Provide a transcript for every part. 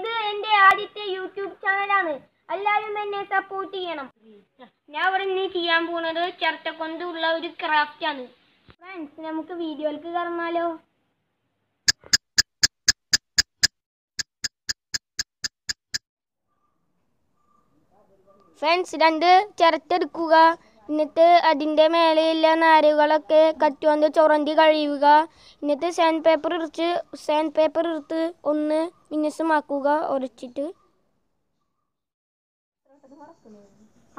ഇത് എൻ്റെ ആദ്യത്തെ യൂട്യൂബ് ചാനലാണ് എല്ലാവരും എന്നെ സപ്പോർട്ട് ചെയ്യണം ഞാൻ ഇവിടെ ഇന്ന് ചെയ്യാൻ പോകുന്നത് ചിരട്ട കൊണ്ടുള്ള ഒരു ക്രാഫ്റ്റ് ആണ് ഫ്രണ്ട്സ് നമുക്ക് വീഡിയോയിലേക്ക് കറങ്ങാലോ ഫ്രണ്ട്സ് രണ്ട് എടുക്കുക എന്നിട്ട് അതിൻ്റെ മേലെയുള്ള നാരുകളൊക്കെ കറ്റുകൊണ്ട് ചൊറന്തി കഴിയുക എന്നിട്ട് സാൻഡ് പേപ്പർ ഇറച്ച് സാൻഡ് പേപ്പർ ഇറുത്ത് ഒന്ന് മിനുസമാക്കുക ഉരച്ചിട്ട്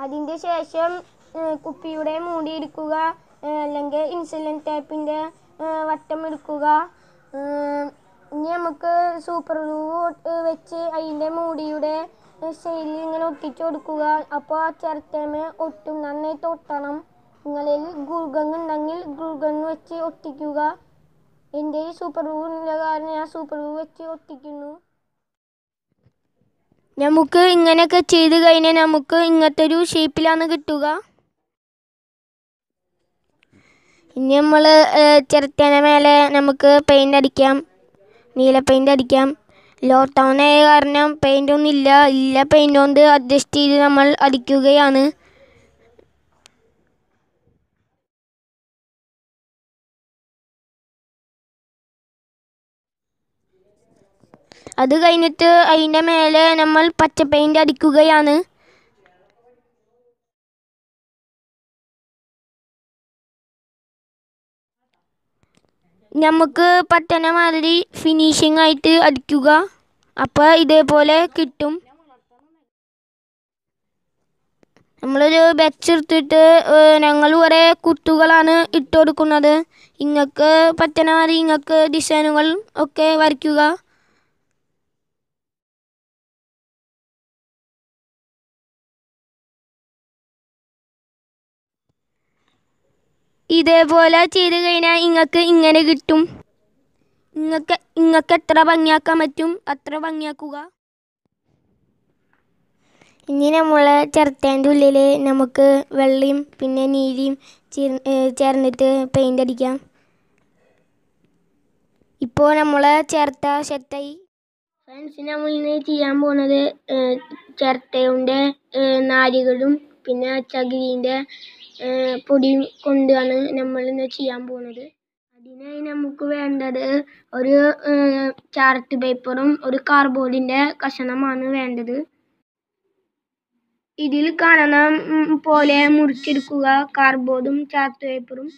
അതിൻ്റെ ശേഷം കുപ്പിയുടെ മൂടിയിരിക്കുക അല്ലെങ്കിൽ ഇൻസുലിൻ ടേപ്പിൻ്റെ വട്ടം എടുക്കുക ഇനി നമുക്ക് സൂപ്പർ ഗ്ലൂ വെച്ച് അതിൻ്റെ മൂടിയുടെ ശൈലി ഇങ്ങനെ ഒട്ടിച്ചു കൊടുക്കുക അപ്പോൾ ആ ചിരട്ടമേ ഒട്ടും നന്നായിട്ട് ഒട്ടണം നിങ്ങളിൽ ഗുർഗങ് ഉണ്ടെങ്കിൽ ഗുർഗങ് വെച്ച് ഒട്ടിക്കുക എൻ്റെ സൂപ്പർ ഗ്ലൂ ഉള്ള കാരണം ഞാൻ സൂപ്പർ ഗ്ലൂ വെച്ച് ഒട്ടിക്കുന്നു നമുക്ക് ഇങ്ങനെയൊക്കെ ചെയ്ത് കഴിഞ്ഞാൽ നമുക്ക് ഇങ്ങനത്തെ ഒരു ഷേപ്പിലാണ് കിട്ടുക ഇനി നമ്മൾ ചിരട്ടേനെ മേലെ നമുക്ക് പെയിൻ്റ് അടിക്കാം നീല പെയിൻ്റ് അടിക്കാം ലോക്ക്ഡൗൺ ആയ കാരണം പെയിൻ്റ് ഒന്നും ഇല്ല ഇല്ല പെയിൻ്റ് കൊണ്ട് അഡ്ജസ്റ്റ് ചെയ്ത് നമ്മൾ അടിക്കുകയാണ് അത് കഴിഞ്ഞിട്ട് അതിൻ്റെ മേലെ നമ്മൾ പച്ച പെയിൻ്റ് അടിക്കുകയാണ് നമുക്ക് പറ്റുന്ന മാതിരി ഫിനിഷിംഗ് ആയിട്ട് അടിക്കുക അപ്പോൾ ഇതേപോലെ കിട്ടും നമ്മളൊരു എടുത്തിട്ട് ഞങ്ങൾ കുറേ കുത്തുകളാണ് ഇട്ടുകൊടുക്കുന്നത് ഇങ്ങക്ക് പറ്റുന്ന മാതിരി ഇങ്ങക്ക് ഡിസൈനുകൾ ഒക്കെ വരയ്ക്കുക ഇതേപോലെ ചെയ്ത് കഴിഞ്ഞാൽ നിങ്ങൾക്ക് ഇങ്ങനെ കിട്ടും നിങ്ങൾക്ക് നിങ്ങൾക്ക് എത്ര ഭംഗിയാക്കാൻ പറ്റും അത്ര ഭംഗിയാക്കുക ഇനി നമ്മൾ ചെറുത്തേൻ്റെ ഉള്ളിൽ നമുക്ക് വെള്ളയും പിന്നെ നീലിയും ചേർന്നിട്ട് പെയിൻ്റ് അടിക്കാം ഇപ്പോൾ നമ്മൾ ചേർത്ത സെറ്റായി ഫ്രണ്ട്സിന് നമ്മൾ ഇന്ന് ചെയ്യാൻ പോകുന്നത് ചിരട്ടയുടെ നാരികളും പിന്നെ ആ ചകിരീൻ്റെ പൊടിയും കൊണ്ടാണ് നമ്മൾ ഇന്ന് ചെയ്യാൻ പോകുന്നത് അതിനായി നമുക്ക് വേണ്ടത് ഒരു ചാർട്ട് പേപ്പറും ഒരു കാർബോർഡിൻ്റെ കഷണമാണ് വേണ്ടത് ഇതിൽ കാണുന്ന പോലെ മുറിച്ചെടുക്കുക കാർബോർഡും ചാർട്ട് പേപ്പറും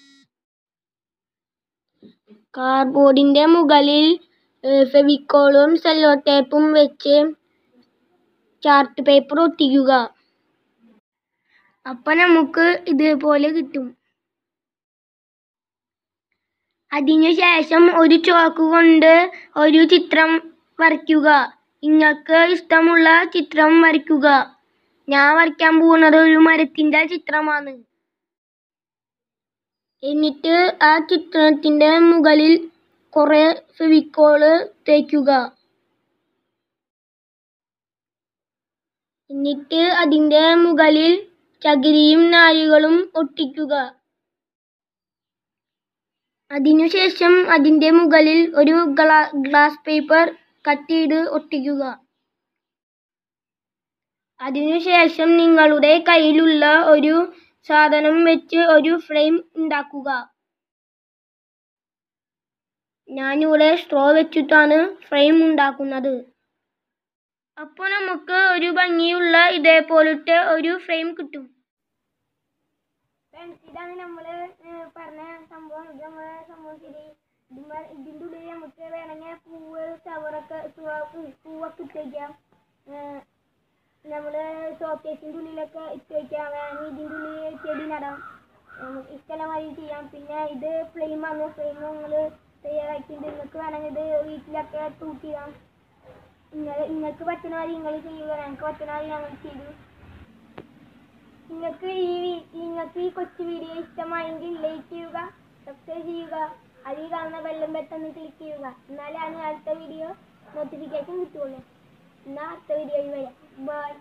കാർബോർഡിൻ്റെ മുകളിൽ ഫെവിക്കോളും സെല്ലോ ടേപ്പും വെച്ച് ചാർട്ട് പേപ്പർ ഒട്ടിക്കുക അപ്പൊ നമുക്ക് ഇതേപോലെ കിട്ടും അതിനുശേഷം ഒരു ചോക്ക് കൊണ്ട് ഒരു ചിത്രം വരയ്ക്കുക നിങ്ങൾക്ക് ഇഷ്ടമുള്ള ചിത്രം വരയ്ക്കുക ഞാൻ വരയ്ക്കാൻ പോകുന്നത് ഒരു മരത്തിൻ്റെ ചിത്രമാണ് എന്നിട്ട് ആ ചിത്രത്തിൻ്റെ മുകളിൽ കുറേ ഫെവിക്കോള് തേക്കുക എന്നിട്ട് അതിൻ്റെ മുകളിൽ ചകിരിയും നാരുകളും ഒട്ടിക്കുക അതിനുശേഷം അതിൻ്റെ മുകളിൽ ഒരു ഗ്ലാ ഗ്ലാസ് പേപ്പർ കത്തിയിട്ട് ഒട്ടിക്കുക അതിനുശേഷം നിങ്ങളുടെ കയ്യിലുള്ള ഒരു സാധനം വെച്ച് ഒരു ഫ്രെയിം ഉണ്ടാക്കുക ഞാനിവിടെ സ്ട്രോ വെച്ചിട്ടാണ് ഫ്രെയിം ഉണ്ടാക്കുന്നത് അപ്പോൾ നമുക്ക് ഒരു ഭംഗിയുള്ള ഇതേപോലത്തെ ഒരു ഫ്രെയിം കിട്ടും ഇതാണ് നമ്മൾ പറഞ്ഞ സംഭവം ഇത് നമ്മളെ സംഭവം ശരി ഇതിൻ്റെ ഉള്ളിൽ നമുക്ക് വേണമെങ്കിൽ പൂവ് ചവറൊക്കെ പൂവൊക്കെ ഇട്ട് വയ്ക്കാം നമ്മൾ ഷോക്കേസിൻ്റെ ഉള്ളിലൊക്കെ ഇട്ട് വയ്ക്കാം വേണമെങ്കിൽ ഇതിൻ്റെ ഉള്ളിൽ ചെടി നടാം ഇഷ്ടമായി ചെയ്യാം പിന്നെ ഇത് ആണ് ഫ്ലെയിം നമ്മൾ തയ്യാറാക്കിയിട്ട് നിങ്ങൾക്ക് വേണമെങ്കിൽ ഇത് വീട്ടിലൊക്കെ തൂക്കിടാം നിങ്ങൾ നിങ്ങൾക്ക് പറ്റുന്ന മാതിരി നിങ്ങൾ ചെയ്യുക ഞങ്ങൾക്ക് പറ്റുന്ന മാതിരി ഞങ്ങൾ ചെയ്തു നിങ്ങൾക്ക് ഈ നിങ്ങൾക്ക് ഈ കൊച്ചു വീഡിയോ ഇഷ്ടമായെങ്കിൽ ലൈക്ക് ചെയ്യുക സബ്സ്ക്രൈബ് ചെയ്യുക അതിൽ കാണുന്ന ബെല്ലും പെട്ടെന്ന് ക്ലിക്ക് ചെയ്യുക എന്നാലാണ് അടുത്ത വീഡിയോ നോട്ടിഫിക്കേഷൻ കിട്ടുള്ളൂ എന്നാൽ അടുത്ത വീഡിയോയിൽ വരാം ബൈ